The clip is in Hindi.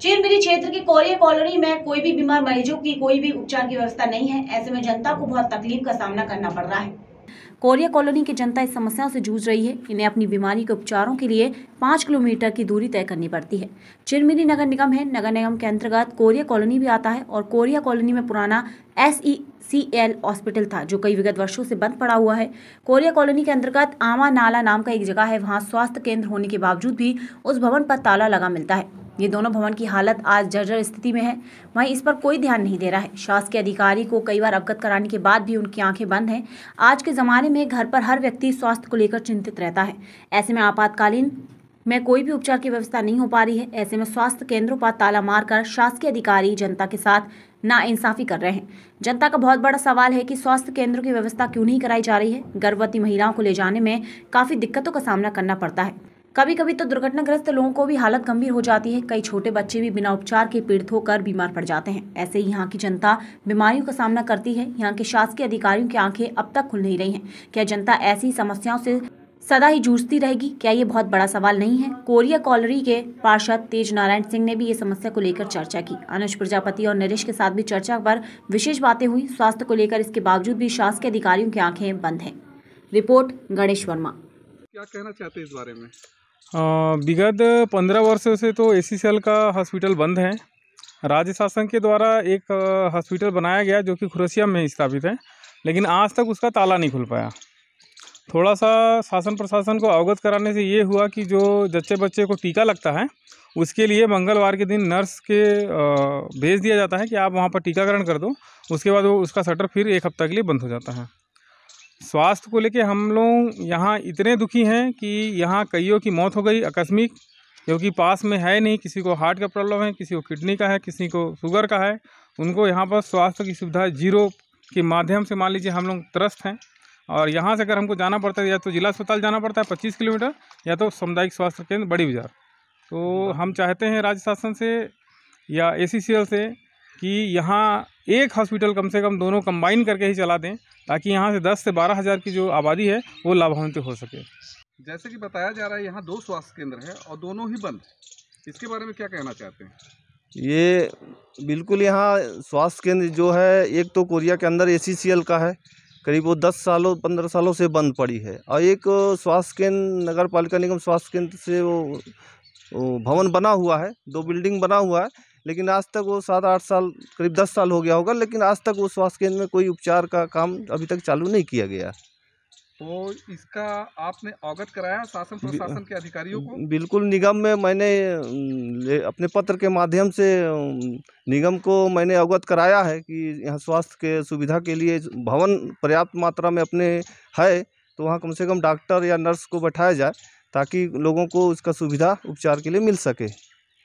चिरमिरी क्षेत्र की कोरिया कॉलोनी में कोई भी बीमार मरीजों की कोई भी उपचार की व्यवस्था नहीं है ऐसे में जनता को बहुत तकलीफ का सामना करना पड़ रहा है कोरिया कॉलोनी की जनता इस समस्याओं से जूझ रही है इन्हें अपनी बीमारी के उपचारों के लिए पाँच किलोमीटर की दूरी तय करनी पड़ती है चिरमिरी नगर निगम है नगर निगम के अंतर्गत कोरिया कॉलोनी भी आता है और कोरिया कॉलोनी में पुराना S E C L hospital था जो कई विगत वर्षों से बंद पड़ा हुआ है कोरिया कॉलोनी के अंतर्गत आमा नाला नाम का एक जगह है वहाँ स्वास्थ्य केंद्र होने के बावजूद भी उस भवन पर ताला लगा मिलता है ये दोनों भवन की हालत आज जर्जर स्थिति में है वहीं इस पर कोई ध्यान नहीं दे रहा है शासकीय अधिकारी को कई बार अवगत कराने के बाद भी उनकी आंखें बंद हैं आज के ज़माने में घर पर हर व्यक्ति स्वास्थ्य को लेकर चिंतित रहता है ऐसे में आपातकालीन में कोई भी उपचार की व्यवस्था नहीं हो पा रही है ऐसे में स्वास्थ्य केंद्रों पर ताला मारकर शासकीय अधिकारी जनता के साथ नाइंसाफी कर रहे हैं जनता का बहुत बड़ा सवाल है कि स्वास्थ्य केंद्रों की व्यवस्था क्यों नहीं कराई जा रही है गर्भवती महिलाओं को ले जाने में काफ़ी दिक्कतों का सामना करना पड़ता है कभी कभी तो दुर्घटनाग्रस्त लोगों को भी हालत गंभीर हो जाती है कई छोटे बच्चे भी बिना उपचार के पीड़ित होकर बीमार पड़ जाते हैं ऐसे ही यहाँ की जनता बीमारियों का सामना करती है यहाँ के शासकीय अधिकारियों की आंखें अब तक खुल नहीं रही है क्या जनता ऐसी समस्याओं से सदा ही जूझती रहेगी क्या ये बहुत बड़ा सवाल नहीं है कोरिया कॉलरी के पार्षद तेज नारायण सिंह ने भी ये समस्या को लेकर चर्चा की अनुज प्रजापति और नरेश के साथ भी चर्चा पर विशेष बातें हुई स्वास्थ्य को लेकर इसके बावजूद भी शासकीय अधिकारियों की आंखें बंद हैं रिपोर्ट गणेश वर्मा क्या कहना चाहते हैं इस बारे में विगत पंद्रह वर्षों से तो ए सी का हॉस्पिटल बंद है राज्य शासन के द्वारा एक हॉस्पिटल बनाया गया जो कि खुरसिया में स्थापित है लेकिन आज तक उसका ताला नहीं खुल पाया थोड़ा सा शासन प्रशासन को अवगत कराने से ये हुआ कि जो जच्चे बच्चे को टीका लगता है उसके लिए मंगलवार के दिन नर्स के भेज दिया जाता है कि आप वहाँ पर टीकाकरण कर दो उसके बाद वो उसका शटर फिर एक हफ्ता के लिए बंद हो जाता है स्वास्थ्य को लेके हम लोग यहाँ इतने दुखी हैं कि यहाँ कईयों की मौत हो गई आकस्मिक क्योंकि पास में है नहीं किसी को हार्ट का प्रॉब्लम है किसी को किडनी का है किसी को शुगर का है उनको यहाँ पर स्वास्थ्य की सुविधा जीरो के माध्यम से मान लीजिए हम लोग त्रस्त हैं और यहाँ से अगर हमको जाना पड़ता है या तो जिला अस्पताल जाना पड़ता है पच्चीस किलोमीटर या तो सामुदायिक स्वास्थ्य केंद्र बड़ी बाज़ार तो हम चाहते हैं राज्य शासन से या ए से कि यहाँ एक हॉस्पिटल कम से कम दोनों कंबाइन करके ही चला दें ताकि यहाँ से दस से बारह हज़ार की जो आबादी है वो लाभान्वित हो सके जैसे कि बताया जा रहा है यहाँ दो स्वास्थ्य केंद्र है और दोनों ही बंद इसके बारे में क्या कहना चाहते हैं ये बिल्कुल यहाँ स्वास्थ्य केंद्र जो है एक तो कोरिया के अंदर ए का है करीब वो दस सालों पंद्रह सालों से बंद पड़ी है और एक स्वास्थ्य केंद्र नगर पालिका निगम स्वास्थ्य केंद्र से वो, वो भवन बना हुआ है दो बिल्डिंग बना हुआ है लेकिन आज तक वो सात आठ साल करीब दस साल हो गया होगा लेकिन आज तक वो स्वास्थ्य केंद्र में कोई उपचार का काम अभी तक चालू नहीं किया गया तो इसका आपने अवगत कराया शासन प्रशासन के अधिकारियों को बिल्कुल निगम में मैंने अपने पत्र के माध्यम से निगम को मैंने अवगत कराया है कि यहाँ स्वास्थ्य के सुविधा के लिए भवन पर्याप्त मात्रा में अपने है तो वहाँ कम से कम डॉक्टर या नर्स को बैठाया जाए ताकि लोगों को उसका सुविधा उपचार के लिए मिल सके